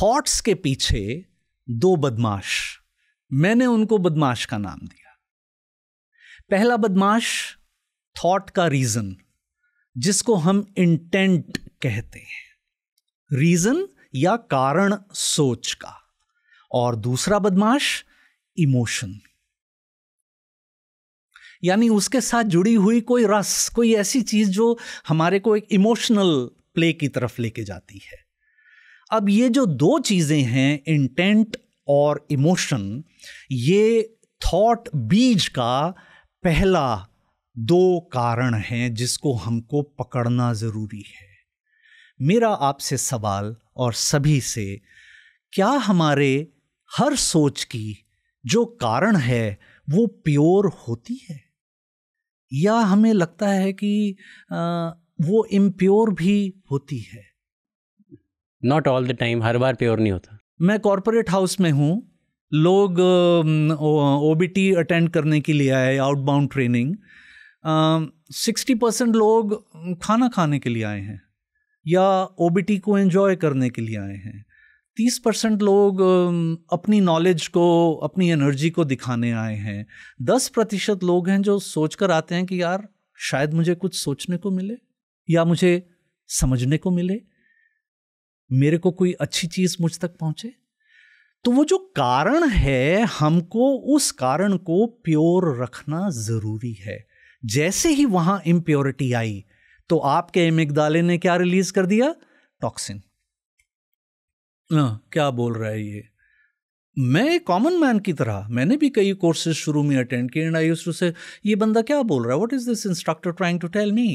thoughts के पीछे दो बदमाश मैंने उनको बदमाश का नाम दिया पहला बदमाश थॉट का रीजन जिसको हम इंटेंट कहते हैं रीजन या कारण सोच का और दूसरा बदमाश इमोशन यानी उसके साथ जुड़ी हुई कोई रस कोई ऐसी चीज जो हमारे को एक इमोशनल प्ले की तरफ लेके जाती है अब ये जो दो चीज़ें हैं इंटेंट और इमोशन ये थॉट बीज का पहला दो कारण हैं जिसको हमको पकड़ना ज़रूरी है मेरा आपसे सवाल और सभी से क्या हमारे हर सोच की जो कारण है वो प्योर होती है या हमें लगता है कि आ, वो इम्प्योर भी होती है नॉट ऑल द टाइम हर बार प्योर नहीं होता मैं कॉरपोरेट हाउस में हूँ लोग ओ बी टी अटेंड करने के लिए आए आउटबाउंड ट्रेनिंग सिक्सटी परसेंट लोग खाना खाने के लिए आए हैं या ओ बी टी को एंजॉय करने के लिए आए हैं तीस परसेंट लोग अपनी नॉलेज को अपनी एनर्जी को दिखाने आए हैं दस प्रतिशत लोग हैं जो सोच कर आते हैं कि यार शायद मुझे कुछ सोचने को मिले या मुझे समझने को मिले मेरे को कोई अच्छी चीज मुझ तक पहुंचे तो वो जो कारण है हमको उस कारण को प्योर रखना जरूरी है जैसे ही वहां इम्प्योरिटी आई तो आपके एमिगदाले ने क्या रिलीज कर दिया टॉक्सिन हाँ, क्या बोल रहा है ये मैं कॉमन मैन की तरह मैंने भी कई कोर्सेज शुरू में अटेंड किए एंड आई से ये बंदा क्या बोल रहा है what is this instructor trying to tell me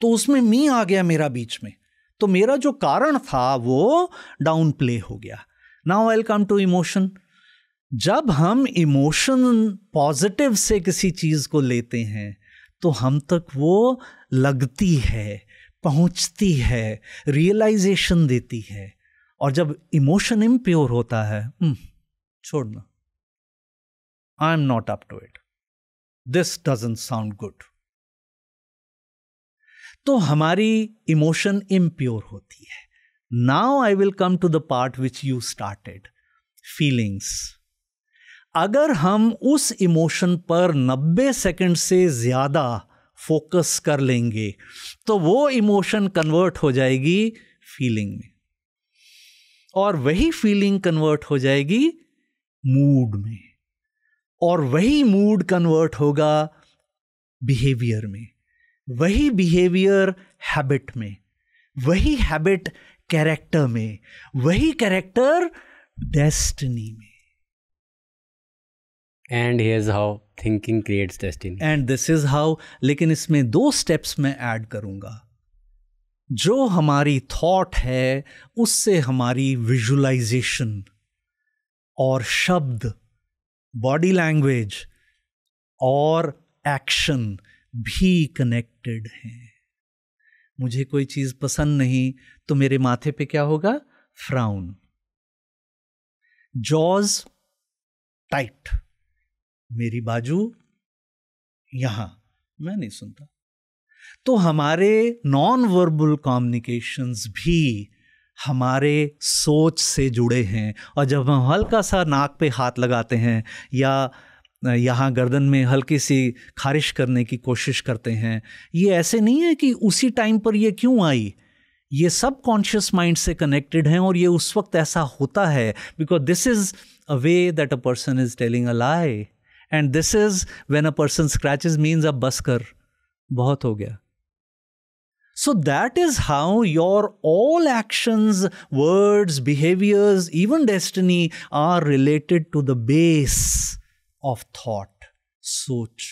तो उसमें मी आ गया मेरा बीच में तो मेरा जो कारण था वो डाउन प्ले हो गया नाउ वेलकम टू इमोशन जब हम इमोशन पॉजिटिव से किसी चीज़ को लेते हैं तो हम तक वो लगती है पहुंचती है रियलाइजेशन देती है और जब इमोशन इम्प्योर होता है छोड़ना I am not up to it this doesn't sound good तो हमारी इमोशन इम्प्योर होती है now I will come to the part which you started feelings अगर हम उस इमोशन पर 90 सेकंड से ज़्यादा फोकस कर लेंगे तो वो इमोशन कन्वर्ट हो जाएगी फीलिंग में और वही फीलिंग कन्वर्ट हो जाएगी मूड में और वही मूड कन्वर्ट होगा बिहेवियर में वही बिहेवियर हैबिट में वही हैबिट कैरेक्टर में वही कैरेक्टर डेस्टिनी में and here's how thinking creates destiny and this is how लेकिन इसमें दो स्टेप्स मैं ऐड करूंगा जो हमारी थॉट है उससे हमारी विजुलाइजेशन और शब्द बॉडी लैंग्वेज और एक्शन भी कनेक्टेड हैं मुझे कोई चीज पसंद नहीं तो मेरे माथे पे क्या होगा फ्राउन जॉज टाइट मेरी बाजू यहां मैं नहीं सुनता तो हमारे नॉन वर्बल कम्युनिकेशंस भी हमारे सोच से जुड़े हैं और जब हम हल्का सा नाक पे हाथ लगाते हैं या यहाँ गर्दन में हल्की सी खारिश करने की कोशिश करते हैं ये ऐसे नहीं है कि उसी टाइम पर ये क्यों आई ये सब कॉन्शियस माइंड से कनेक्टेड हैं और ये उस वक्त ऐसा होता है because this is a way that a person is telling a lie and this is when a person scratches means a बस कर बहुत हो गया so that is how your all actions words behaviours even destiny are related to the base of thought सोच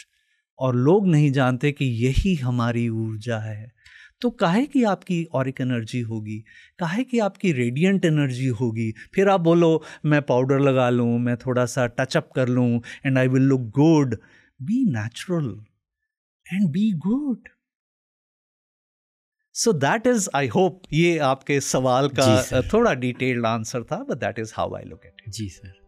और लोग नहीं जानते कि यही हमारी ऊर्जा है तो काहे की आपकी ऑरिक एनर्जी होगी काहे की आपकी रेडियंट एनर्जी होगी फिर आप बोलो मैं पाउडर लगा लूँ मैं थोड़ा सा टचअप कर लूँ and I will look good be natural and be good so that is I hope ये आपके सवाल का थोड़ा डिटेल्ड आंसर था but that is how I look at जी सर